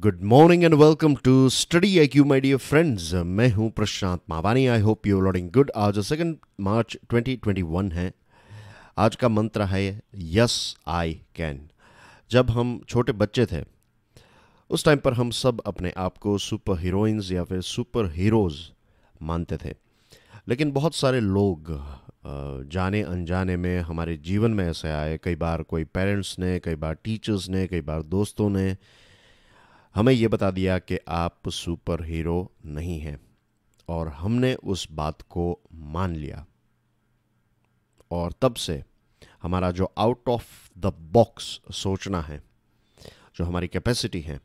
Good morning and welcome to study I Q my dear friends मैं हूं प्रशांत मावानी I hope you loading good आज second March 2021 है आज का मंत्र है यस आई कैन जब हम छोटे बच्चे थे उस टाइम पर हम सब अपने आप को सुपर हीरोइंस या फिर सुपर हीरोज़ मानते थे लेकिन बहुत सारे लोग जाने अनजाने में हमारे जीवन में ऐसे आए कई बार कोई पेरेंट्स ने कई बार टीचर्स ने कई बार दोस्तों ने हमें ये बता दिया कि आप सुपर हीरो नहीं हैं और हमने उस बात को मान लिया और तब से हमारा जो आउट ऑफ द बॉक्स सोचना है जो हमारी कैपेसिटी है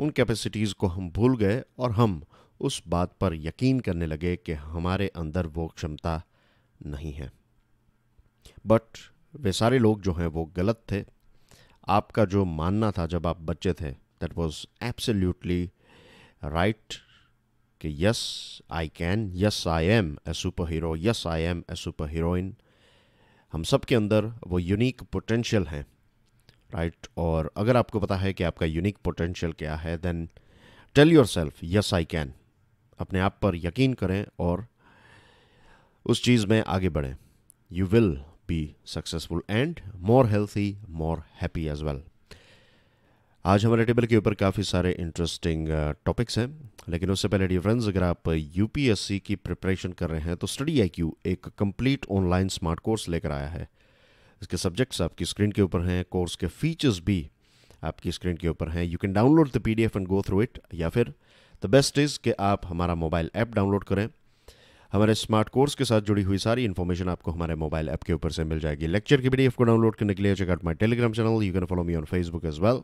उन कैपेसिटीज़ को हम भूल गए और हम उस बात पर यकीन करने लगे कि हमारे अंदर वो क्षमता नहीं है बट वे सारे लोग जो हैं वो गलत थे आपका जो मानना था जब आप बच्चे थे that was absolutely right. Okay, yes, I can. Yes, I am a superhero. I am a superheroine हम सब के अंदर वो यूनिक पोटेंशियल हैं राइट और अगर आपको पता है कि आपका यूनिक पोटेंशियल क्या है then tell yourself yes I can अपने आप पर यकीन करें और उस चीज़ में आगे बढ़ें you will be successful and more healthy more happy as well आज हमारे टेबल के ऊपर काफ़ी सारे इंटरेस्टिंग टॉपिक्स uh, हैं लेकिन उससे पहले डी फ्रेंड्स अगर आप यूपीएससी की प्रिपरेशन कर रहे हैं तो स्टडी आई एक कंप्लीट ऑनलाइन स्मार्ट कोर्स लेकर आया है इसके सब्जेक्ट्स आपकी स्क्रीन के ऊपर हैं कोर्स के फीचर्स भी आपकी स्क्रीन के ऊपर हैं you can download the P and go through it या फिर द बेस्ट इज़ कि आप हमारा मोबाइल ऐप डाउनलोड करें हमारे स्मार्ट कोर्स के साथ जुड़ी हुई सारी इन्फॉर्मेशन आपको हमारे मोबाइल ऐप के ऊपर से मिल जाएगी लेक्चर की पी को डाउनलोड करने के लिए check out my Telegram channel you can follow me on Facebook as well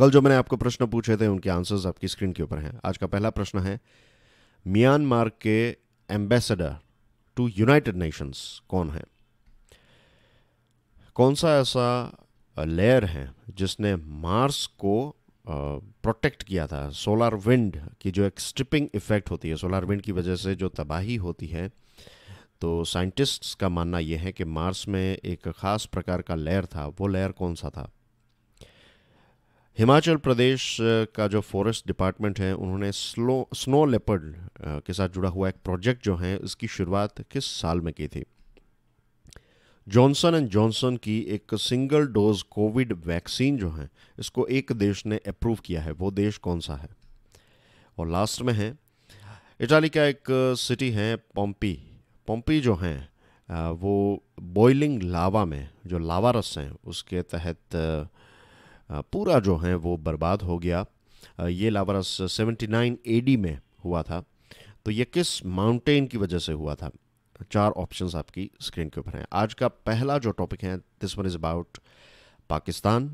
कल जो मैंने आपको प्रश्न पूछे थे उनके आंसर्स आपकी स्क्रीन के ऊपर हैं आज का पहला प्रश्न है म्यांमार के एम्बेसडर टू यूनाइटेड नेशंस कौन है कौन सा ऐसा लेयर है जिसने मार्स को प्रोटेक्ट किया था सोलार विंड की जो एक स्ट्रिपिंग इफेक्ट होती है सोलार विंड की वजह से जो तबाही होती है तो साइंटिस्ट्स का मानना यह है कि मार्स में एक ख़ास प्रकार का लेयर था वो लेयर कौन सा था हिमाचल प्रदेश का जो फॉरेस्ट डिपार्टमेंट है उन्होंने स्लो स्नो लेपर्ड के साथ जुड़ा हुआ एक प्रोजेक्ट जो है इसकी शुरुआत किस साल में की थी जॉनसन एंड जॉनसन की एक सिंगल डोज कोविड वैक्सीन जो है इसको एक देश ने अप्रूव किया है वो देश कौन सा है और लास्ट में है इटाली का एक सिटी है पोम्पी पोम्पी जो हैं वो बॉइलिंग लावा में जो लावा रस हैं उसके तहत पूरा जो है वो बर्बाद हो गया ये लावारस 79 एडी में हुआ था तो ये किस माउंटेन की वजह से हुआ था चार ऑप्शंस आपकी स्क्रीन के ऊपर हैं आज का पहला जो टॉपिक है this one is about Pakistan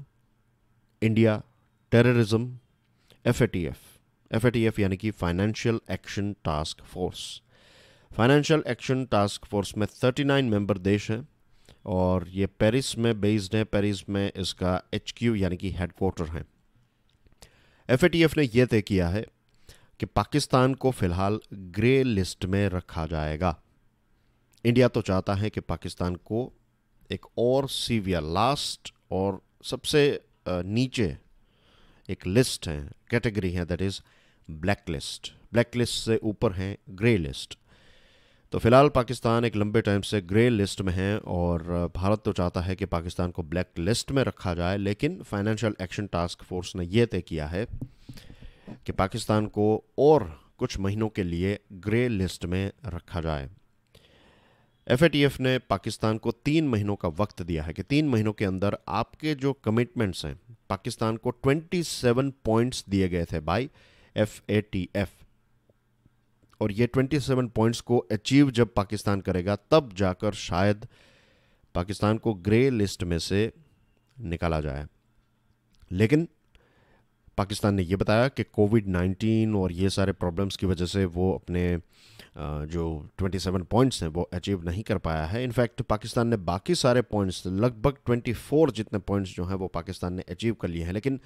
India terrorism F A T F F A T F यानी कि financial action task force financial action task force में 39 मेंबर देश हैं और ये पेरिस में बेस्ड है पेरिस में इसका एच क्यू यानी कि हेडकोर्टर है एफ ने यह तय किया है कि पाकिस्तान को फ़िलहाल ग्रे लिस्ट में रखा जाएगा इंडिया तो चाहता है कि पाकिस्तान को एक और सीवियर लास्ट और सबसे नीचे एक लिस्ट है कैटेगरी है that is black list black list से ऊपर है ग्रे लिस्ट तो फिलहाल पाकिस्तान एक लंबे टाइम से ग्रे लिस्ट में है और भारत तो चाहता है कि पाकिस्तान को ब्लैक लिस्ट में रखा जाए लेकिन फाइनेंशियल एक्शन टास्क फोर्स ने यह तय किया है कि पाकिस्तान को और कुछ महीनों के लिए ग्रे लिस्ट में रखा जाए एफ ने पाकिस्तान को तीन महीनों का वक्त दिया है कि तीन महीनों के अंदर आपके जो कमिटमेंट्स हैं पाकिस्तान को 27 पॉइंट्स दिए गए थे बाय एफ और ये 27 पॉइंट्स को अचीव जब पाकिस्तान करेगा तब जाकर शायद पाकिस्तान को ग्रे लिस्ट में से निकाला जाए लेकिन पाकिस्तान ने यह बताया कि कोविड 19 और ये सारे प्रॉब्लम्स की वजह से वो अपने जो 27 पॉइंट्स हैं वो अचीव नहीं कर पाया है इनफैक्ट पाकिस्तान ने बाकी सारे पॉइंट्स लगभग 24 जितने पॉइंट्स जो हैं वो पाकिस्तान ने अचीव कर लिए हैं लेकिन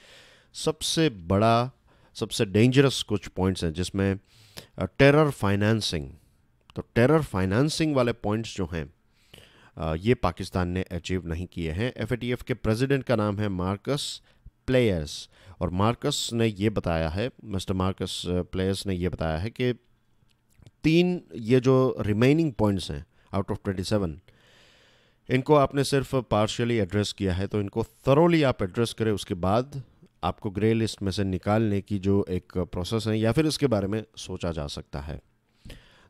सबसे बड़ा सबसे डेंजरस कुछ पॉइंट्स हैं जिसमें टेरर uh, फाइनेंसिंग तो टेरर फाइनेंसिंग वाले पॉइंट्स जो हैं uh, ये पाकिस्तान ने अचीव नहीं किए हैं एफ के प्रेसिडेंट का नाम है मार्कस प्लेयर्स और मार्कस ने ये बताया है मिस्टर मार्कस प्लेयर्स ने ये बताया है कि तीन ये जो रिमेनिंग पॉइंट्स हैं आउट ऑफ ट्वेंटी सेवन इनको आपने सिर्फ पार्शियली एड्रेस किया है तो इनको थरोली आप एड्रेस करें उसके बाद आपको ग्रे लिस्ट में से निकालने की जो एक प्रोसेस है या फिर उसके बारे में सोचा जा सकता है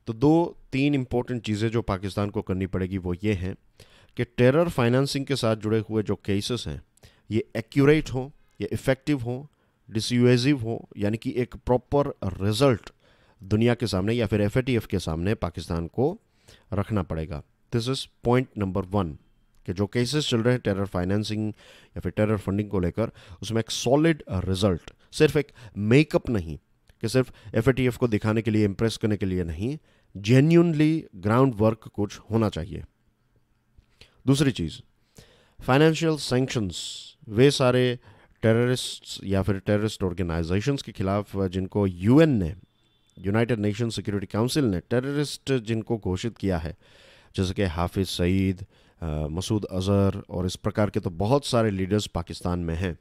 तो दो तीन इम्पोर्टेंट चीज़ें जो पाकिस्तान को करनी पड़ेगी वो ये हैं कि टेरर फाइनेंसिंग के साथ जुड़े हुए जो केसेस हैं ये एक्यूरेट हों ये इफ़ेक्टिव हों डिसयूजिव हों यानी कि एक प्रॉपर रिजल्ट दुनिया के सामने या फिर एफ के सामने पाकिस्तान को रखना पड़ेगा this is point number one कि जो केसेस चल रहे हैं टेरर फाइनेंसिंग या फिर टेरर फंडिंग को लेकर उसमें एक सॉलिड रिजल्ट uh, सिर्फ एक मेकअप नहीं कि सिर्फ एफ को दिखाने के लिए इम्प्रेस करने के लिए नहीं जेन्यूनली ग्राउंड वर्क कुछ होना चाहिए दूसरी चीज़ फाइनेंशियल सेंक्शंस वे सारे टेररिस्ट या फिर टेररिस्ट ऑर्गेनाइजेशंस के खिलाफ uh, जिनको यूएन ने यूनाइटेड नेशन सिक्योरिटी काउंसिल ने टेररिस्ट जिनको घोषित किया है जैसे कि हाफिज सईद मसूद अज़हर और इस प्रकार के तो बहुत सारे लीडर्स पाकिस्तान में हैं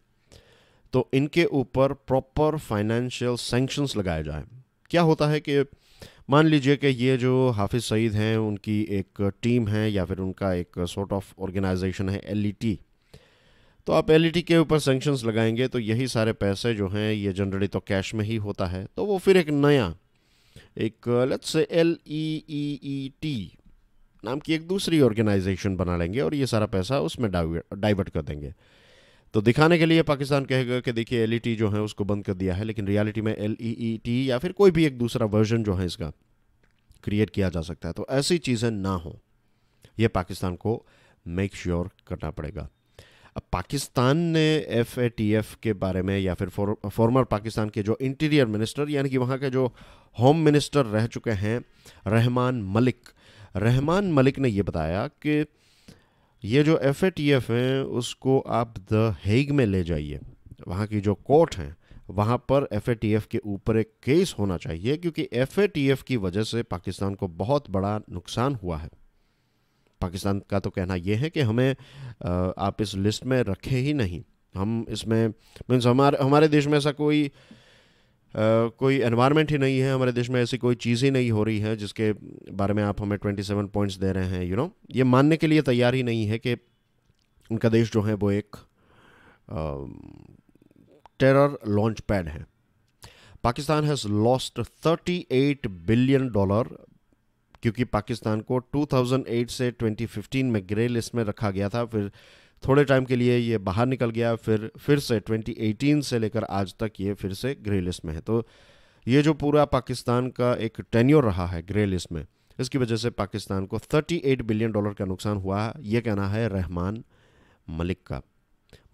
तो इनके ऊपर प्रॉपर फाइनेंशियल सेंक्शंस लगाए जाए क्या होता है कि मान लीजिए कि ये जो हाफिज़ सईद हैं उनकी एक टीम है या फिर उनका एक सॉर्ट ऑफ ऑर्गेनाइजेशन है एल e तो आप एल e के ऊपर सेंक्शंस लगाएंगे तो यही सारे पैसे जो हैं ये जनरली तो कैश में ही होता है तो वो फिर एक नया एक let's say L E E E T नाम की एक दूसरी ऑर्गेनाइजेशन बना लेंगे और ये सारा पैसा उसमें डाइवर्ट कर देंगे तो दिखाने के लिए पाकिस्तान कहेगा कि देखिए एल e जो है उसको बंद कर दिया है लेकिन रियलिटी में एल e e या फिर कोई भी एक दूसरा वर्जन जो है इसका क्रिएट किया जा सकता है तो ऐसी चीज़ें ना हों यह पाकिस्तान को मेक श्योर sure करना पड़ेगा अब पाकिस्तान ने एफ ए टी एफ के बारे में या फिर फॉर्मर पाकिस्तान के जो इंटीरियर मिनिस्टर यानी कि वहाँ के जो होम मिनिस्टर रह चुके हैं रहमान मलिक रहमान मलिक ने यह बताया कि ये जो एफ हैं उसको आप द हेग में ले जाइए वहाँ की जो कोर्ट हैं वहाँ पर एफ के ऊपर एक केस होना चाहिए क्योंकि एफ की वजह से पाकिस्तान को बहुत बड़ा नुकसान हुआ है पाकिस्तान का तो कहना यह है कि हमें आप इस लिस्ट में रखें ही नहीं हम इसमें मीन्स हमारे हमारे देश में ऐसा कोई कोई एनवायरनमेंट ही नहीं है हमारे देश में ऐसी कोई चीज़ ही नहीं हो रही है जिसके बारे में आप हमें 27 पॉइंट्स दे रहे हैं यू you नो know? ये मानने के लिए तैयार ही नहीं है कि उनका देश जो है वो एक टेरर लॉन्च पैड है Pakistan has lost 38 billion dollar क्योंकि पाकिस्तान को 2008 से 2015 में ग्रे लिस्ट में रखा गया था फिर थोड़े टाइम के लिए ये बाहर निकल गया फिर फिर से 2018 से लेकर आज तक ये फिर से ग्रे लिस्ट में है तो ये जो पूरा पाकिस्तान का एक टेन्योर रहा है ग्रे लिस्ट में इसकी वजह से पाकिस्तान को 38 बिलियन डॉलर का नुकसान हुआ है ये कहना है रहमान मलिक का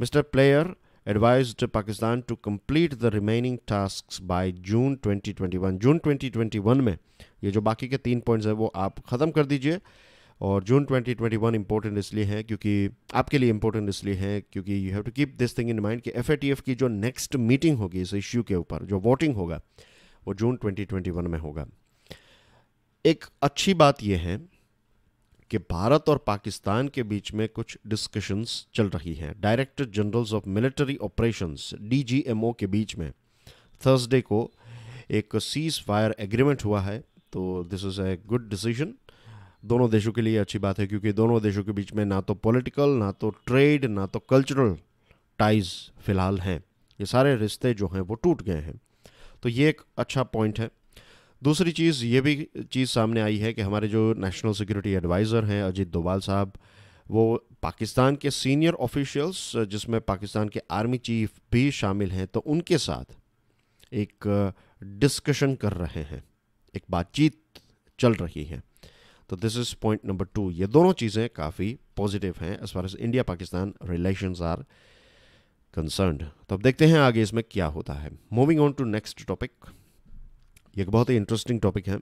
mister player advise Pakistan to complete the remaining task by June 2021. June 2021 में ये जो बाकी के तीन पॉइंट्स हैं वो आप ख़त्म कर दीजिए और जून 2021 इंपॉर्टेंट इसलिए है क्योंकि आपके लिए इंपॉर्टेंट इसलिए है क्योंकि you have to keep this thing in mind कि एफ की जो नेक्स्ट मीटिंग होगी इस इश्यू के ऊपर जो वोटिंग होगा वो जून 2021 में होगा एक अच्छी बात यह है कि भारत और पाकिस्तान के बीच में कुछ डिस्कशंस चल रही हैं director generals of military operations DGMO के बीच में थर्सडे को एक सीज फायर एग्रीमेंट हुआ है तो this is a good decision दोनों देशों के लिए अच्छी बात है क्योंकि दोनों देशों के बीच में ना तो पॉलिटिकल ना तो ट्रेड ना तो कल्चरल टाइज फ़िलहाल हैं ये सारे रिश्ते जो हैं वो टूट गए हैं तो ये एक अच्छा पॉइंट है दूसरी चीज़ ये भी चीज़ सामने आई है कि हमारे जो नेशनल सिक्योरिटी एडवाइज़र हैं अजीत डोवाल साहब वो पाकिस्तान के सीनियर ऑफिशियल्स जिसमें पाकिस्तान के आर्मी चीफ भी शामिल हैं तो उनके साथ एक डिस्कशन कर रहे हैं एक बातचीत चल रही है तो this is point number two ये दोनों चीज़ें काफ़ी पॉजिटिव हैं as far as India Pakistan relation are concern तो अब देखते हैं आगे इसमें क्या होता है moving on to next topic ये एक बहुत ही इंटरेस्टिंग टॉपिक है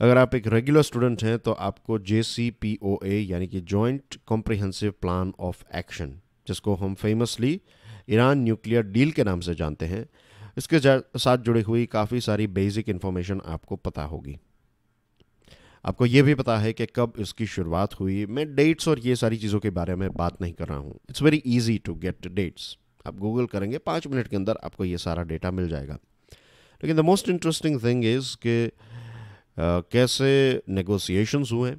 अगर आप एक रेगुलर स्टूडेंट हैं तो आपको जे सी पी ओ ए यानी कि joint comprehensive plan of action जिसको हम फेमसली ईरान न्यूक्लियर डील के नाम से जानते हैं इसके साथ जुड़ी हुई काफ़ी सारी बेसिक इन्फॉर्मेशन आपको पता होगी आपको ये भी पता है कि कब इसकी शुरुआत हुई मैं डेट्स और ये सारी चीज़ों के बारे में बात नहीं कर रहा हूँ it's very easy to get dates आप गूगल करेंगे पाँच मिनट के अंदर आपको ये सारा डेटा मिल जाएगा लेकिन the most interesting thing is के कैसे नेगोशिएशंस हुए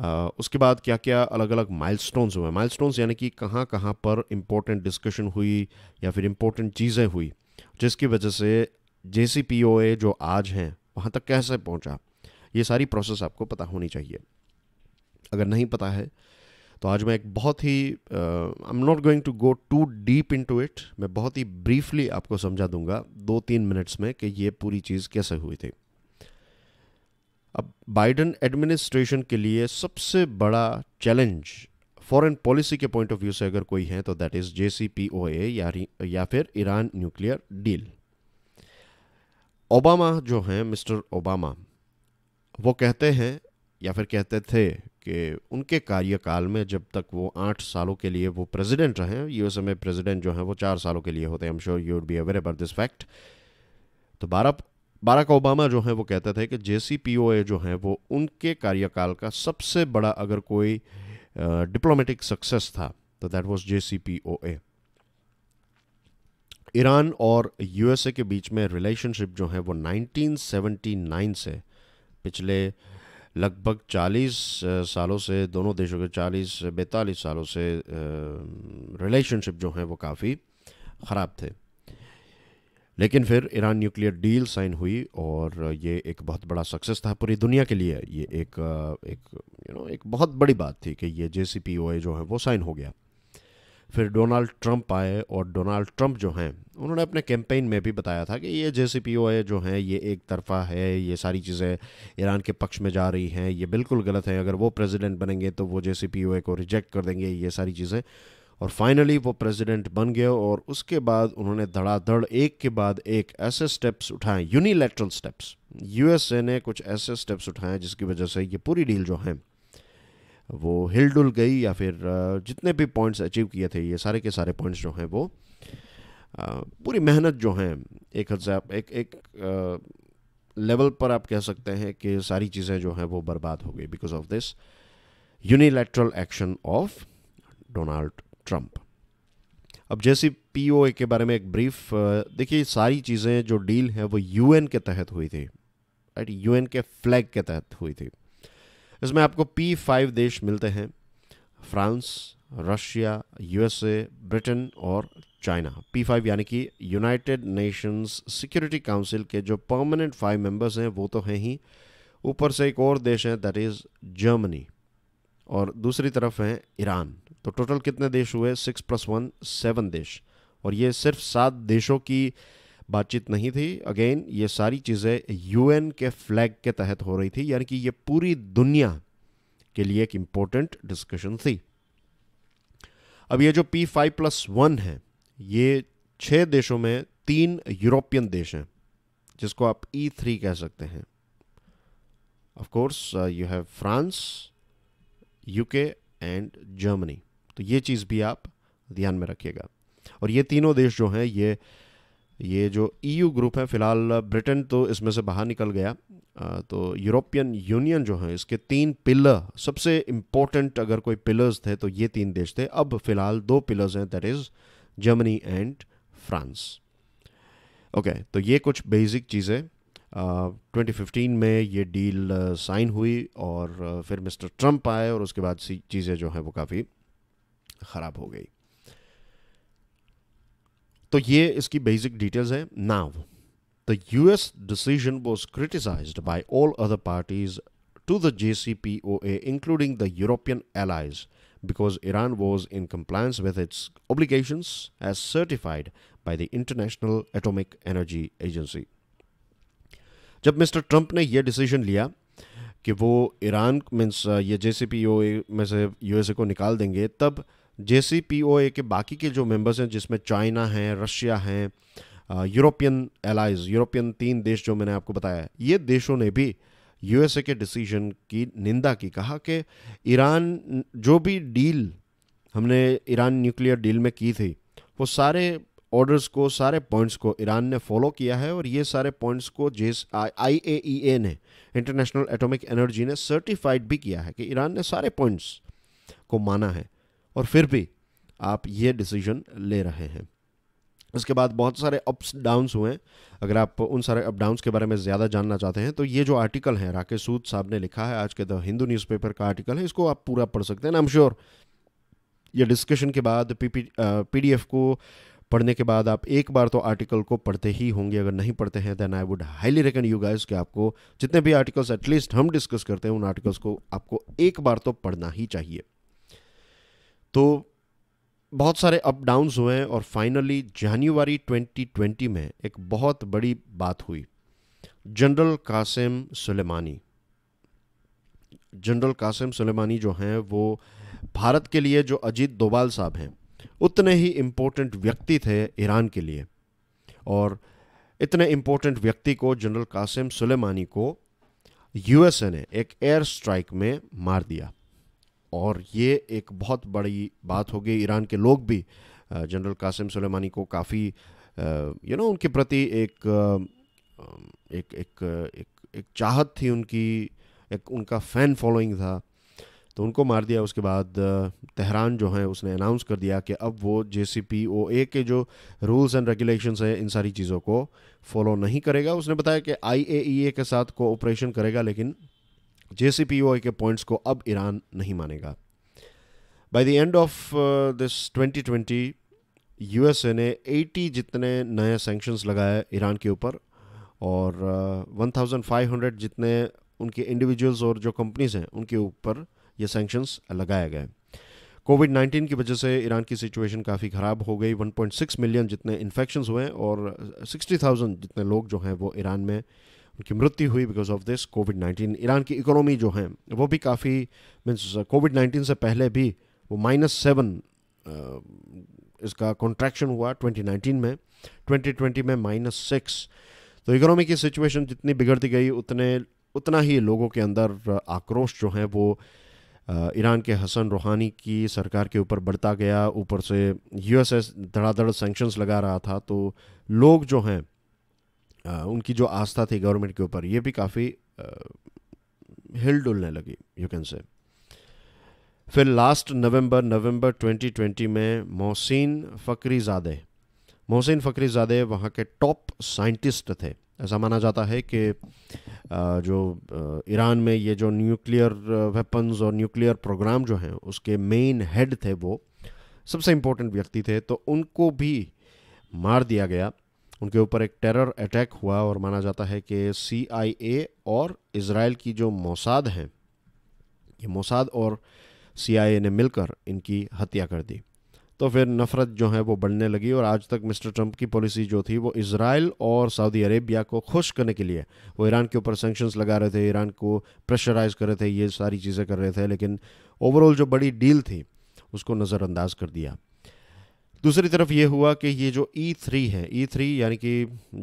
Uh, उसके बाद क्या क्या अलग अलग माइलस्टोन्स हुए माइलस्टोन्स यानी कि कहाँ कहाँ पर इम्पोर्टेंट डिस्कशन हुई या फिर इम्पोर्टेंट चीज़ें हुई जिसकी वजह से जे जो आज हैं वहाँ तक कैसे पहुँचा ये सारी प्रोसेस आपको पता होनी चाहिए अगर नहीं पता है तो आज मैं एक बहुत ही I am not going to go too deep into it मैं बहुत ही ब्रीफली आपको समझा दूंगा दो तीन मिनट्स में कि ये पूरी चीज़ कैसे हुई थी अब बाइडन एडमिनिस्ट्रेशन के लिए सबसे बड़ा चैलेंज फॉरेन पॉलिसी के पॉइंट ऑफ व्यू से अगर कोई है तो that is J C P O A या फिर ईरान न्यूक्लियर डील ओबामा जो हैं मिस्टर ओबामा वो कहते हैं या फिर कहते थे कि उनके कार्यकाल में जब तक वो आठ सालों के लिए वो प्रेसिडेंट रहे यूएसए में प्रेसिडेंट जो हैं वो चार सालों के लिए होते हैं am sure you would be aware about this fact तो बारह बाराक ओबामा जो हैं वो कहते थे कि जे जो हैं वो उनके कार्यकाल का सबसे बड़ा अगर कोई डिप्लोमेटिक सक्सेस था तो दैट वॉज जे ईरान और यूएसए के बीच में रिलेशनशिप जो है वो 1979 से पिछले लगभग 40 सालों से दोनों देशों के 40 बैतालीस सालों से रिलेशनशिप जो हैं वो काफ़ी ख़राब थे लेकिन फिर ईरान न्यूक्लियर डील साइन हुई और ये एक बहुत बड़ा सक्सेस था पूरी दुनिया के लिए ये एक एक यू you नो know, एक बहुत बड़ी बात थी कि ये जे जो है वो साइन हो गया फिर डोनाल्ड ट्रंप आए और डोनाल्ड ट्रंप जो हैं उन्होंने अपने कैंपेन में भी बताया था कि ये जे सी पी ओ है जो हैं ये एक तरफा है ये सारी चीज़ें ईरान के पक्ष में जा रही हैं ये बिल्कुल गलत है अगर वो प्रेसिडेंट बनेंगे तो वो जे सी पी ओ को रिजेक्ट कर देंगे ये सारी चीज़ें और फाइनली वो प्रेसिडेंट बन गए और उसके बाद उन्होंने धड़ाधड़ एक के बाद एक ऐसे स्टेप्स उठाए यूनिलैटरल स्टेप्स यूएसए ने कुछ ऐसे स्टेप्स उठाए जिसकी वजह से ये पूरी डील जो है वो हिल डुल गई या फिर जितने भी पॉइंट्स अचीव किए थे ये सारे के सारे पॉइंट्स जो हैं वो पूरी मेहनत जो है एक हज़ार एक एक लेवल पर आप कह सकते हैं कि सारी चीज़ें जो हैं वो बर्बाद हो गई because of this unilateral action of Donald Trump अब जैसे पी के बारे में एक ब्रीफ देखिए सारी चीज़ें जो डील है वो यूएन के तहत हुई थी राइट यूएन के फ्लैग के तहत हुई थी इसमें आपको पी फाइव देश मिलते हैं फ्रांस रशिया यूएसए ब्रिटेन और चाइना पी फाइव यानी कि यूनाइटेड नेशंस सिक्योरिटी काउंसिल के जो परमानेंट फाइव मेंबर्स हैं वो तो हैं ही ऊपर से एक और देश है दैट इज़ जर्मनी और दूसरी तरफ है ईरान तो टोटल कितने देश हुए सिक्स प्लस वन सेवन देश और ये सिर्फ सात देशों की बातचीत नहीं थी अगेन ये सारी चीज़ें यूएन के फ्लैग के तहत हो रही थी यानी कि ये पूरी दुनिया के लिए एक इम्पोर्टेंट डिस्कशन थी अब ये जो पी फाइव प्लस वन है ये छह देशों में तीन यूरोपियन देश हैं जिसको आप ई e थ्री कह सकते हैं of course you have France UK and Germany तो ये चीज़ भी आप ध्यान में रखिएगा और ये तीनों देश जो हैं ये ये जो ईयू ग्रुप है फिलहाल ब्रिटेन तो इसमें से बाहर निकल गया तो यूरोपियन यूनियन जो है इसके तीन पिलर सबसे इम्पोर्टेंट अगर कोई पिलर्स थे तो ये तीन देश थे अब फिलहाल दो पिलर्स हैं that is Germany and France okay तो ये कुछ बेसिक चीज़ें ट्वेंटी फिफ्टीन में ये डील साइन हुई और फिर मिस्टर ट्रंप आए और उसके बाद चीज़ें जो हैं वो काफ़ी ख़राब हो गई तो ये इसकी बेसिक डिटेल्स है now the U S decision was criticise by all other parties to the J C P O A including the European allies because Iran was in compliance with its obligation as certified by the International Atomic Energy Agency जब Mister Trump ने यह decision लिया कि वो Iran means ये जे C P O ए में से U S A को निकाल देंगे तब जे के बाकी के जो मेंबर्स हैं जिसमें चाइना है रशिया हैं यूरोपियन एलाइज यूरोपियन तीन देश जो मैंने आपको बताया ये देशों ने भी यूएसए के डिसीजन की निंदा की कहा कि ईरान जो भी डील हमने ईरान न्यूक्लियर डील में की थी वो सारे ऑर्डर्स को सारे पॉइंट्स को ईरान ने फॉलो किया है और ये सारे पॉइंट्स को जे आई ए ई ए ने इंटरनेशनल एटॉमिक एनर्जी ने सर्टिफाइड भी किया है कि ईरान ने सारे पॉइंट्स को माना है और फिर भी आप ये डिसीजन ले रहे हैं उसके बाद बहुत सारे अप्स डाउन्स हुए अगर आप उन सारे अप डाउन्स के बारे में ज़्यादा जानना चाहते हैं तो ये जो आर्टिकल है राकेश सूद साहब ने लिखा है आज के द हिंदू न्यूज़पेपर का आर्टिकल है इसको आप पूरा पढ़ सकते हैं आई एम श्योर ये डिस्कशन के बाद पी पी को पढ़ने के बाद आप एक बार तो आर्टिकल को पढ़ते ही होंगे अगर नहीं पढ़ते हैं then I would highly recommend you guys कि आपको जितने भी आर्टिकल्स एटलीस्ट हम डिस्कस करते हैं उन आर्टिकल्स को आपको एक बार तो पढ़ना ही चाहिए तो बहुत सारे अप डाउन्स हुए हैं और फाइनली जनवरी 2020 में एक बहुत बड़ी बात हुई General Qasim Soleimani General Qasim Soleimani जो हैं वो भारत के लिए जो अजीत दोबाल साहब हैं उतने ही इम्पोर्टेंट व्यक्ति थे ईरान के लिए और इतने इम्पोर्टेंट व्यक्ति को जनरल कासिम सुलेमानी को यूएसए ने एक एयर स्ट्राइक में मार दिया और ये एक बहुत बड़ी बात होगी ईरान के लोग भी जनरल कासिम सुलेमानी को काफ़ी यू नो उनके प्रति एक एक एक एक, एक चाहत थी उनकी एक उनका फ़ैन फॉलोइंग था तो उनको मार दिया उसके बाद तेहरान जो है उसने अनाउंस कर दिया कि अब वो जे के जो रूल्स एंड रेगुलेशंस हैं इन सारी चीज़ों को फॉलो नहीं करेगा उसने बताया कि आई e के साथ कोऑपरेशन करेगा लेकिन जे के पॉइंट्स को अब ईरान नहीं मानेगा by the end of this 2020 USA ने 80 जितने नए सैंक्शंस लगाए ईरान के ऊपर और uh, 1500 जितने उनके इंडिविजुअल्स और जो कंपनीज हैं उनके ऊपर ये सैंक्शंस लगाए गए कोविड 19 की वजह से ईरान की सिचुएशन काफ़ी ख़राब हो गई 1.6 मिलियन जितने इन्फेक्शन हुए और 60,000 uh, जितने लोग जो हैं वो ईरान में उनकी मृत्यु हुई because of this COVID nineteen Iran की इकोनॉमी जो है वो भी काफ़ी मीन्स कोविड नाइन्टीन से पहले भी वो माइनस सेवन uh, इसका कॉन्ट्रैक्शन हुआ ट्वेंटी नाइन्टीन में ट्वेंटी ट्वेंटी में माइनस सिक्स तो इकोनॉमी की सिचुएशन जितनी बिगड़ती गई उतने उतना ही लोगों के अंदर uh, आक्रोश जो है वो uh, ईरान के हसन रूहानी की सरकार के ऊपर बढ़ता गया ऊपर से यूएसएस धड़ाधड़ सेंक्शंस लगा रहा था तो लोग जो हैं उनकी जो आस्था थी गवर्नमेंट के ऊपर ये भी काफ़ी हिल डुलने लगी यू कैन से फिर लास्ट नवंबर नवंबर 2020 में मोहसिन फ़करीजादे मोहसिन फ़करीजादे वहाँ के टॉप साइंटिस्ट थे ऐसा माना जाता है कि जो ईरान में ये जो न्यूक्लियर वेपन्स और न्यूक्लियर प्रोग्राम जो हैं उसके मेन हेड थे वो सबसे इम्पोर्टेंट व्यक्ति थे तो उनको भी मार दिया गया उनके ऊपर एक टेरर अटैक हुआ और माना जाता है कि सी और इसराइल की जो मोसाद हैं ये मोसाद और सी ने मिलकर इनकी हत्या कर दी तो फिर नफ़रत जो है वो बढ़ने लगी और आज तक मिस्टर ट्रंप की पॉलिसी जो थी वो इसराइल और सऊदी अरेबिया को खुश करने के लिए वो ईरान के ऊपर सेंक्शंस लगा रहे थे ईरान को प्रेशराइज कर रहे थे ये सारी चीज़ें कर रहे थे लेकिन ओवरऑल जो बड़ी डील थी उसको नज़रअंदाज कर दिया दूसरी तरफ ये हुआ कि ये जो ई e थ्री है ई e थ्री यानी कि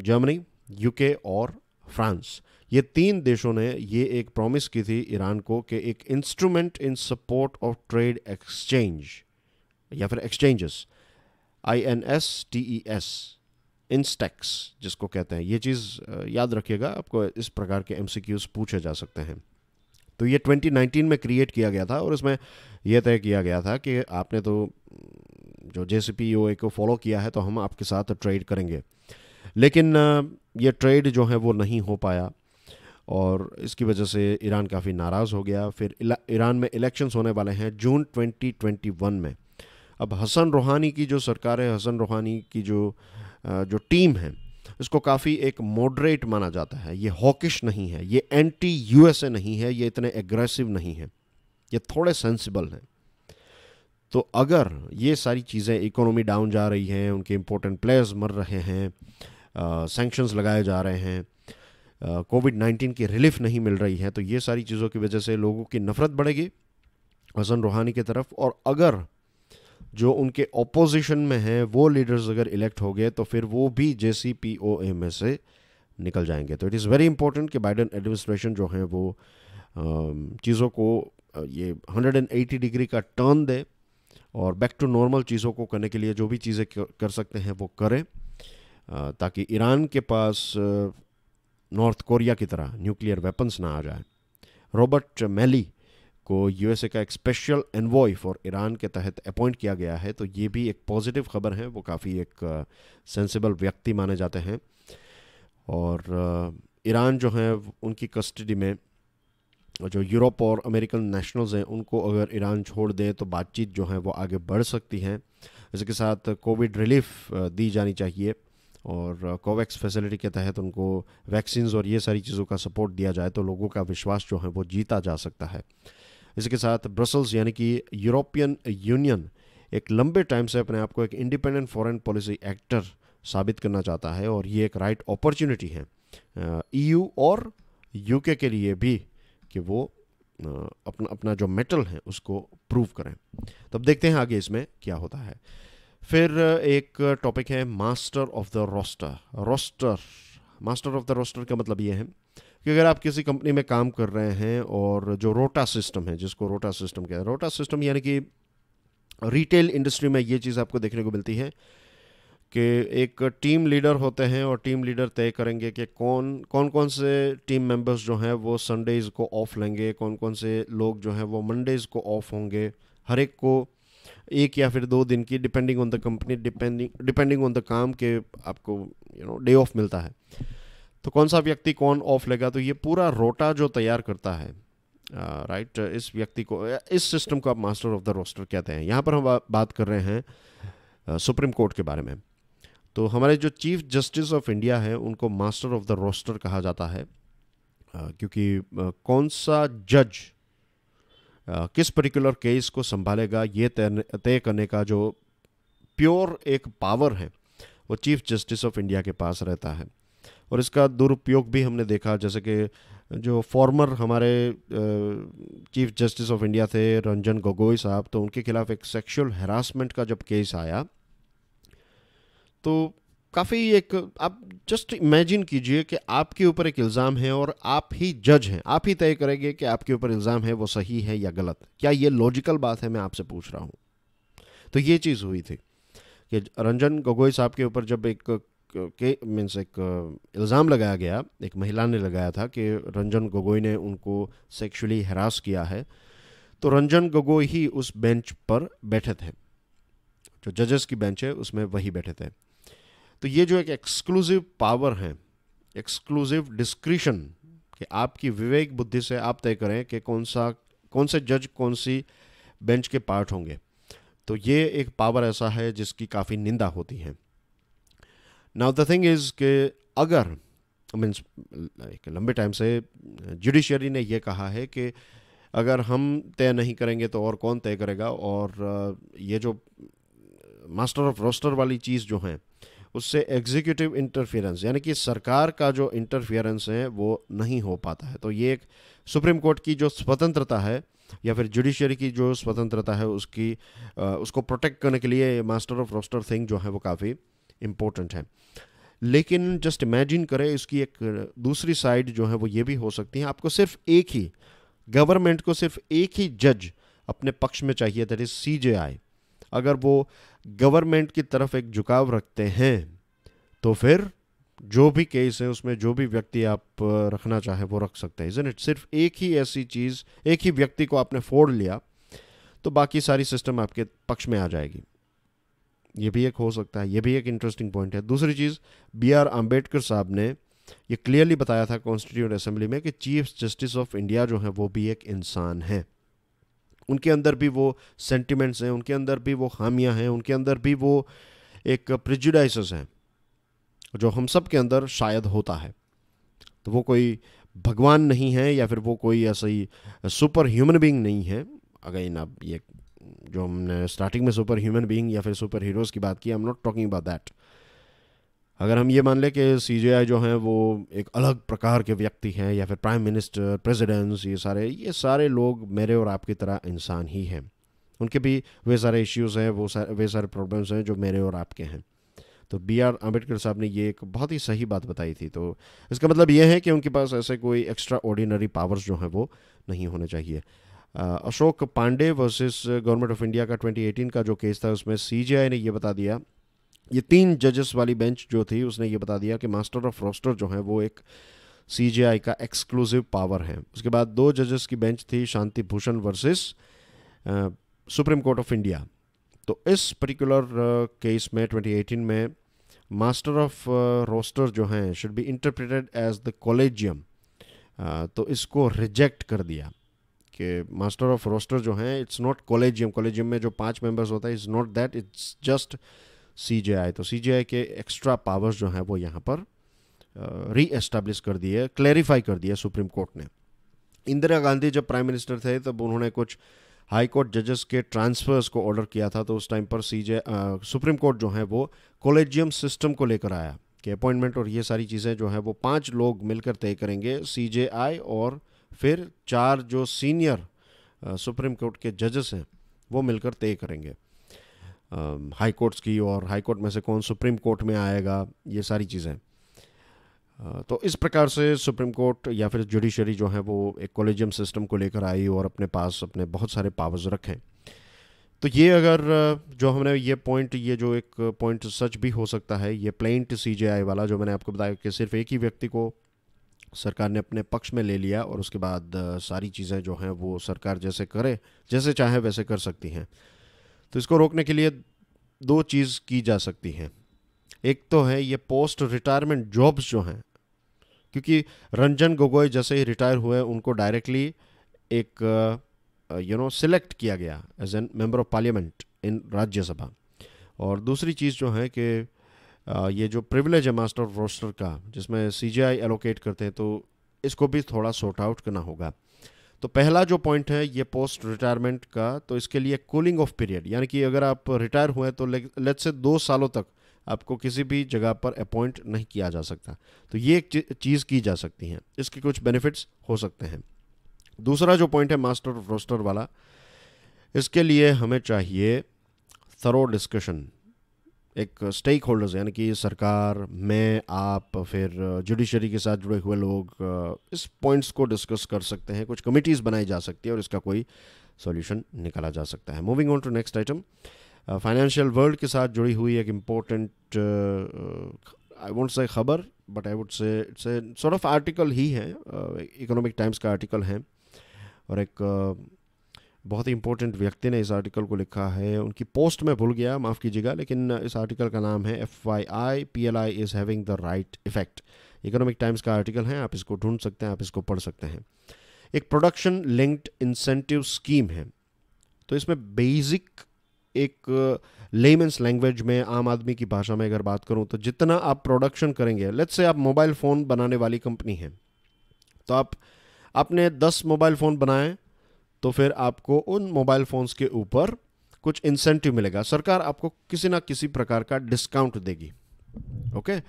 जर्मनी यूके और फ्रांस ये तीन देशों ने ये एक प्रॉमिस की थी ईरान को कि एक instrument in support of trade exchange या फिर exchanges I N S T E S INSTEX जिसको कहते हैं ये चीज़ याद रखिएगा आपको इस प्रकार के एम पूछे जा सकते हैं तो ये 2019 में क्रिएट किया गया था और इसमें यह तय किया गया था कि आपने तो जो जे सी पी को फॉलो किया है तो हम आपके साथ ट्रेड करेंगे लेकिन ये ट्रेड जो है वो नहीं हो पाया और इसकी वजह से ईरान काफ़ी नाराज़ हो गया फिर ईरान में इलेक्शंस होने वाले हैं जून 2021 में अब हसन रूहानी की जो सरकार है हसन रूहानी की जो जो टीम है इसको काफ़ी एक मॉडरेट माना जाता है ये हॉकिश नहीं है ये एंटी यूएसए नहीं है ये इतने एग्रेसिव नहीं है ये थोड़े सेंसिबल हैं तो अगर ये सारी चीज़ें इकोनॉमी डाउन जा रही हैं उनके इम्पोर्टेंट प्लेयर्स मर रहे हैं सेंक्शंस लगाए जा रहे हैं कोविड नाइन्टीन की रिलीफ नहीं मिल रही है तो ये सारी चीज़ों की वजह से लोगों की नफ़रत बढ़ेगी हसन रूहानी की तरफ और अगर जो उनके ऑपोजिशन में हैं वो लीडर्स अगर इलेक्ट हो गए तो फिर वो भी जे सी पी ओ ए में से निकल जाएंगे तो इट इज़ वेरी इंपॉर्टेंट कि बाइडन एडमिनिस्ट्रेशन जो है वो चीज़ों को ये 180 डिग्री का टर्न दे और बैक टू नॉर्मल चीज़ों को करने के लिए जो भी चीज़ें कर सकते हैं वो करें ताकि ईरान के पास नॉर्थ कोरिया की तरह न्यूक्लियर वेपन्स ना आ जाए रॉबर्ट मैली को यूएसए का एक स्पेशल एनवॉय फॉर ईरान के तहत अपॉइंट किया गया है तो ये भी एक पॉजिटिव खबर है वो काफ़ी एक सेंसिबल व्यक्ति माने जाते हैं और ईरान जो है उनकी कस्टडी में जो यूरोप और अमेरिकन नेशनल्स हैं उनको अगर ईरान छोड़ दे तो बातचीत जो है वो आगे बढ़ सकती हैं इसके साथ कोविड रिलीफ दी जानी चाहिए और कोवैक्स फैसिलिटी के तहत उनको वैक्सीन और ये सारी चीज़ों का सपोर्ट दिया जाए तो लोगों का विश्वास जो है वो जीता जा सकता है इसके साथ ब्रसल्स यानी कि यूरोपियन यूनियन एक लंबे टाइम से अपने आप को एक इंडिपेंडेंट फॉरेन पॉलिसी एक्टर साबित करना चाहता है और ये एक राइट अपॉर्चुनिटी है ईयू और यूके के लिए भी कि वो अपना अपना जो मेटल है उसको प्रूव करें तब तो देखते हैं आगे इसमें क्या होता है फिर एक टॉपिक है master of the roster roster master of the roster का मतलब ये है कि अगर आप किसी कंपनी में काम कर रहे हैं और जो रोटा सिस्टम है जिसको रोटा सिस्टम कहते हैं रोटा सिस्टम यानी कि रिटेल इंडस्ट्री में ये चीज़ आपको देखने को मिलती है कि एक टीम लीडर होते हैं और टीम लीडर तय करेंगे कि कौन कौन कौन से टीम मेंबर्स जो हैं वो संडेज़ को ऑफ लेंगे कौन कौन से लोग जो हैं वो मंडेज़ को ऑफ होंगे हर एक को एक या फिर दो दिन की depending on the company depending depending on the काम के आपको यू नो डे ऑफ मिलता है तो कौन सा व्यक्ति कौन ऑफ लेगा तो ये पूरा रोटा जो तैयार करता है राइट इस व्यक्ति को इस सिस्टम को आप मास्टर ऑफ द रोस्टर कहते हैं यहाँ पर हम बात कर रहे हैं सुप्रीम कोर्ट के बारे में तो हमारे जो चीफ जस्टिस ऑफ इंडिया हैं उनको मास्टर ऑफ द रोस्टर कहा जाता है क्योंकि कौन सा जज किस पर्टिकुलर केस को संभालेगा ये तय करने का जो प्योर एक पावर है वो चीफ जस्टिस ऑफ इंडिया के पास रहता है और इसका दुरुपयोग भी हमने देखा जैसे कि जो फॉर्मर हमारे चीफ जस्टिस ऑफ इंडिया थे रंजन गोगोई साहब तो उनके खिलाफ एक सेक्सुअल हरासमेंट का जब केस आया तो काफ़ी एक आप जस्ट इमेजिन कीजिए कि आपके ऊपर एक इल्ज़ाम है और आप ही जज हैं आप ही तय करेंगे कि आपके ऊपर इल्ज़ाम है वो सही है या गलत क्या ये लॉजिकल बात है मैं आपसे पूछ रहा हूँ तो ये चीज़ हुई थी कि रंजन गोगोई साहब के ऊपर जब एक के मीन्स एक इल्ज़ाम लगाया गया एक महिला ने लगाया था कि रंजन गोगोई ने उनको सेक्सुअली हरास किया है तो रंजन गोगोई ही उस बेंच पर बैठे थे जो जजेस की बेंच है उसमें वही बैठे थे तो ये जो एक एक्सक्लूसिव पावर है एक्सक्लूसिव डिस्क्रिशन कि आपकी विवेक बुद्धि से आप तय करें कि कौन सा कौन से जज कौन सी बेंच के पार्ट होंगे तो ये एक पावर ऐसा है जिसकी काफ़ी निंदा होती है नाउ द थिंग इज़ कि अगर मीन्स एक लंबे टाइम से जुडिशरी ने यह कहा है कि अगर हम तय नहीं करेंगे तो और कौन तय करेगा और ये जो मास्टर ऑफ रोस्टर वाली चीज़ जो हैं उससे एग्जीक्यूटिव इंटरफेरेंस यानी कि सरकार का जो इंटरफेरेंस है वो नहीं हो पाता है तो ये एक सुप्रीम कोर्ट की जो स्वतंत्रता है या फिर जुडिशियरी की जो स्वतंत्रता है उसकी उसको प्रोटेक्ट करने के लिए मास्टर ऑफ रोस्टर थिंग जो है वो काफ़ी इम्पोर्टेंट है लेकिन जस्ट इमेजिन करें इसकी एक दूसरी साइड जो है वो ये भी हो सकती है आपको सिर्फ एक ही गवर्नमेंट को सिर्फ एक ही जज अपने पक्ष में चाहिए दैट इज़ सी अगर वो गवर्नमेंट की तरफ एक झुकाव रखते हैं तो फिर जो भी केस है उसमें जो भी व्यक्ति आप रखना चाहें वो रख सकते हैं इज़न इट सिर्फ एक ही ऐसी चीज़ एक ही व्यक्ति को आपने फोड़ लिया तो बाकी सारी सिस्टम आपके पक्ष में आ जाएगी ये भी एक हो सकता है ये भी एक इंटरेस्टिंग पॉइंट है दूसरी चीज़ बी आर अम्बेडकर साहब ने यह क्लियरली बताया था कॉन्स्टिट्यूट असेंबली में कि चीफ जस्टिस ऑफ इंडिया जो है वो भी एक इंसान है उनके अंदर भी वो सेंटिमेंट्स हैं उनके अंदर भी वो खामियां हैं उनके अंदर भी वो एक प्रिजुडाइस हैं जो हम सब के अंदर शायद होता है तो वो कोई भगवान नहीं है या फिर वो कोई ही सुपर ह्यूमन बींग नहीं है अगर इन अब ये जो हमने स्टार्टिंग में सुपर ह्यूमन बींग या फिर सुपर हीरोज़ की बात की I am not talking about that अगर हम ये मान लें कि सी आई जो हैं वो एक अलग प्रकार के व्यक्ति हैं या फिर प्राइम मिनिस्टर प्रेसिडेंट्स ये सारे ये सारे लोग मेरे और आपकी तरह इंसान ही हैं उनके भी वे सारे इश्यूज़ हैं वो सारे वे सारे प्रॉब्लम्स हैं जो मेरे और आपके हैं तो बी आर अम्बेडकर साहब ने ये एक बहुत ही सही बात बताई थी तो इसका मतलब ये है कि उनके पास ऐसे कोई एक्स्ट्रा ऑर्डिनरी पावर्स जो हैं वो नहीं होने चाहिए Ashok Pandey versus Government of India का 2018 का जो केस था उसमें सीजीआई ने ये बता दिया ये तीन जजेस वाली बेंच जो थी उसने ये बता दिया कि मास्टर ऑफ रोस्टर जो है वो एक सी का एक्सक्लूसिव पावर है उसके बाद दो जजेस की बेंच थी Shanti Bhushan versus Supreme Court of India तो इस पर्टिकुलर केस में 2018 में मास्टर ऑफ रोस्टर जो हैं should be interpreted as the collegium तो इसको रिजेक्ट कर दिया कि मास्टर ऑफ रोस्टर जो हैं इट्स नॉट कॉलेजियम कॉलेजियम में जो पांच मेंबर्स होता है is not that it's just C J I तो सी जे आई के एक्स्ट्रा पावर्स जो हैं वो यहाँ पर री uh, एस्टैब्लिश कर दिए क्लैरिफाई कर दिया सुप्रीम कोर्ट ने इंदिरा गांधी जब प्राइम मिनिस्टर थे तब उन्होंने कुछ हाई कोर्ट जजेस के ट्रांसफर्स को ऑर्डर किया था तो उस टाइम पर सी जे सुप्रीम कोर्ट जो है वो कोलेजियम सिस्टम को लेकर आया कि अपॉइंटमेंट और ये सारी चीज़ें जो हैं वो पांच लोग मिलकर तय करेंगे सी जे आई और फिर चार जो सीनियर सुप्रीम कोर्ट के जजेस हैं वो मिलकर तय करेंगे हाई कोर्ट्स की और हाई कोर्ट में से कौन सुप्रीम कोर्ट में आएगा ये सारी चीज़ें तो इस प्रकार से सुप्रीम कोर्ट या फिर जुडिशरी जो है वो एक कॉलेजियम सिस्टम को लेकर आई और अपने पास अपने बहुत सारे पावर्स रखें तो ये अगर जो हमने ये पॉइंट ये जो एक पॉइंट सच भी हो सकता है ये प्लेंट सी वाला जो मैंने आपको बताया कि सिर्फ एक ही व्यक्ति को सरकार ने अपने पक्ष में ले लिया और उसके बाद सारी चीज़ें जो हैं वो सरकार जैसे करे जैसे चाहे वैसे कर सकती हैं तो इसको रोकने के लिए दो चीज़ की जा सकती हैं एक तो है ये पोस्ट रिटायरमेंट जॉब्स जो हैं क्योंकि रंजन गोगोई जैसे ही रिटायर हुए उनको डायरेक्टली एक यू नो सिलेक्ट किया गया as an member of parliament in Rajya Sabha और दूसरी चीज़ जो है कि uh, ये जो प्रिविलेज है मास्टर रोस्टर का जिसमें सी एलोकेट करते हैं तो इसको भी थोड़ा सॉर्ट आउट करना होगा तो पहला जो पॉइंट है ये पोस्ट रिटायरमेंट का तो इसके लिए कूलिंग ऑफ पीरियड यानी कि अगर आप रिटायर हुए तो लेट से दो सालों तक आपको किसी भी जगह पर अपॉइंट नहीं किया जा सकता तो ये एक चीज़ की जा सकती है इसके कुछ बेनिफिट्स हो सकते हैं दूसरा जो पॉइंट है मास्टर रोस्टर वाला इसके लिए हमें चाहिए थरो डिस्कशन एक स्टेक होल्डर्स यानी कि सरकार मैं आप फिर जुडिशरी के साथ जुड़े हुए लोग इस पॉइंट्स को डिस्कस कर सकते हैं कुछ कमिटीज़ बनाई जा सकती है और इसका कोई सॉल्यूशन निकाला जा सकता है moving on to next item financial world के साथ जुड़ी हुई एक इम्पोर्टेंट आई वोंट से खबर but I would say it's a sort of article ही है इकोनॉमिक uh, टाइम्स का आर्टिकल है और एक uh, बहुत ही इंपॉर्टेंट व्यक्ति ने इस आर्टिकल को लिखा है उनकी पोस्ट में भूल गया माफ़ कीजिएगा लेकिन इस आर्टिकल का नाम है F Y I P L I is having the right effect Economic Times का आर्टिकल है आप इसको ढूंढ सकते हैं आप इसको पढ़ सकते हैं एक प्रोडक्शन लिंक्ड इंसेंटिव स्कीम है तो इसमें बेसिक एक लेमेंस uh, लैंग्वेज में आम आदमी की भाषा में अगर बात करूं तो जितना आप प्रोडक्शन करेंगे लेट्स से आप मोबाइल फ़ोन बनाने वाली कंपनी है तो आप आपने 10 मोबाइल फ़ोन बनाए तो फिर आपको उन मोबाइल फ़ोन्स के ऊपर कुछ इंसेंटिव मिलेगा सरकार आपको किसी ना किसी प्रकार का डिस्काउंट देगी ओके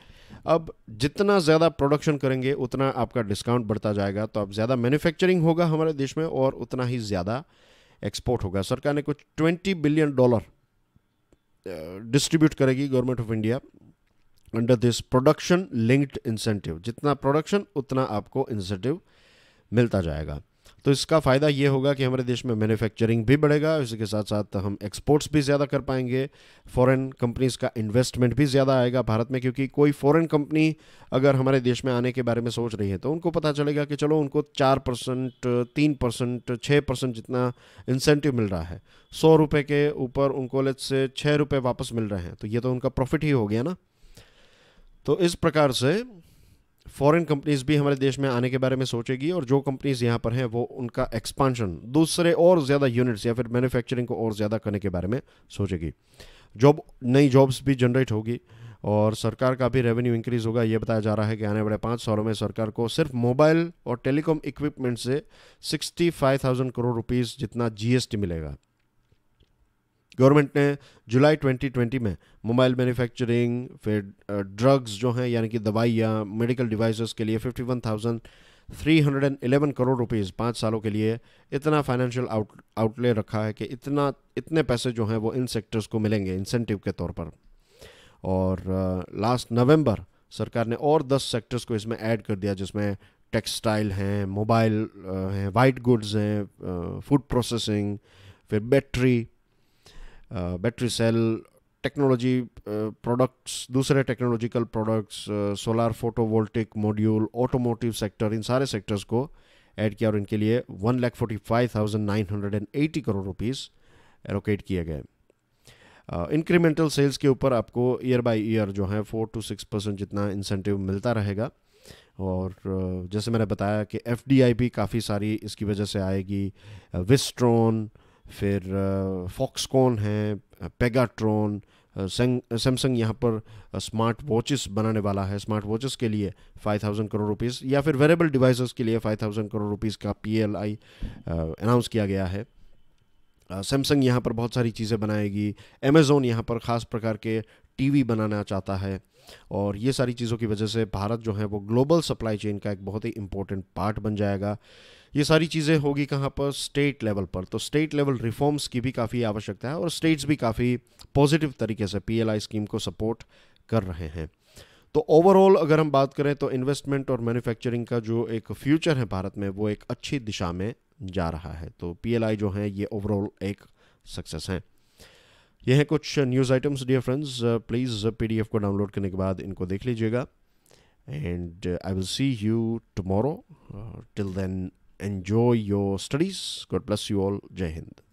अब जितना ज़्यादा प्रोडक्शन करेंगे उतना आपका डिस्काउंट बढ़ता जाएगा तो अब ज़्यादा मैन्युफैक्चरिंग होगा हमारे देश में और उतना ही ज़्यादा एक्सपोर्ट होगा सरकार ने कुछ ट्वेंटी बिलियन डॉलर डिस्ट्रीब्यूट करेगी Government of India under this production linked incentive जितना प्रोडक्शन उतना आपको इंसेंटिव मिलता जाएगा तो इसका फ़ायदा ये होगा कि हमारे देश में मैन्युफैक्चरिंग भी बढ़ेगा इसी के साथ साथ हम एक्सपोर्ट्स भी ज़्यादा कर पाएंगे फॉरेन कंपनीज़ का इन्वेस्टमेंट भी ज़्यादा आएगा भारत में क्योंकि कोई फॉरेन कंपनी अगर हमारे देश में आने के बारे में सोच रही है तो उनको पता चलेगा कि चलो उनको चार परसेंट तीन परसेंट छः परसेंट जितना इंसेंटिव मिल रहा है सौ रुपये के ऊपर उनको लेट से छः रुपये वापस मिल रहे हैं तो ये तो उनका प्रॉफिट ही हो गया ना तो इस प्रकार से फॉरेन कंपनीज भी हमारे देश में आने के बारे में सोचेगी और जो कंपनीज यहाँ पर हैं वो उनका एक्सपांशन दूसरे और ज़्यादा यूनिट्स या फिर मैन्युफैक्चरिंग को और ज़्यादा करने के बारे में सोचेगी जॉब नई जॉब्स भी जनरेट होगी और सरकार का भी रेवेन्यू इंक्रीज़ होगा ये बताया जा रहा है कि आने वाले पाँच सालों में सरकार को सिर्फ मोबाइल और टेलीकॉम इक्विपमेंट से थाउजेंड करोड़ रुपीज़ जितना जीएसटी मिलेगा गवर्नमेंट ने जुलाई 2020 में मोबाइल मैन्युफैक्चरिंग फिर ड्रग्स जो हैं यानी कि दवाइयाँ मेडिकल डिवाइसेस के लिए 51,311 करोड़ रुपीज़ पाँच सालों के लिए इतना फाइनेंशियल आउट आउटले रखा है कि इतना इतने पैसे जो हैं वो इन सेक्टर्स को मिलेंगे इंसेंटिव के तौर पर और लास्ट नवंबर सरकार ने और दस सेक्टर्स को इसमें ऐड कर दिया जिसमें टेक्सटाइल हैं मोबाइल हैं वाइट गुड्स हैं फूड प्रोसेसिंग फिर battery battery cell technology products दूसरे technological products solar photovoltaic module automotive sector इन सारे सेक्टर्स को ऐड किया और इनके लिए one lakh forty five thousand nine hundred and eighty crore rupees allocate किए गए इंक्रीमेंटल uh, सेल्स के ऊपर आपको ईयर बाय ईयर जो है फोर टू सिक्स परसेंट जितना इंसेंटिव मिलता रहेगा और uh, जैसे मैंने बताया कि एफ काफ़ी सारी इसकी वजह से आएगी विस्ट्रॉन uh, फिर फॉक्सकॉन है पेगाट्रॉन सैमसंग यहाँ पर स्मार्ट वॉचेस बनाने वाला है स्मार्ट वॉचेस के लिए 5000 करोड़ रुपीस या फिर वेरेबल डिवाइसेस के लिए 5000 करोड़ रुपीस का पीएलआई अनाउंस किया गया है सैमसंग यहाँ पर बहुत सारी चीज़ें बनाएगी अमेज़ोन यहाँ पर ख़ास प्रकार के टीवी बनाना चाहता है और ये सारी चीज़ों की वजह से भारत जो है वो ग्लोबल सप्लाई चेन का एक बहुत ही इंपॉर्टेंट पार्ट बन जाएगा ये सारी चीज़ें होगी कहाँ पर स्टेट लेवल पर तो स्टेट लेवल रिफॉर्म्स की भी काफ़ी आवश्यकता है और स्टेट्स भी काफ़ी पॉजिटिव तरीके से पीएलआई स्कीम को सपोर्ट कर रहे हैं तो ओवरऑल अगर हम बात करें तो इन्वेस्टमेंट और मैन्युफैक्चरिंग का जो एक फ्यूचर है भारत में वो एक अच्छी दिशा में जा रहा है तो पी जो है ये ओवरऑल एक सक्सेस है यह है कुछ news items dear friends please P को डाउनलोड करने के बाद इनको देख लीजिएगा and uh, I will see you tomorrow. Uh, till then, enjoy your studies god bless you all jai hind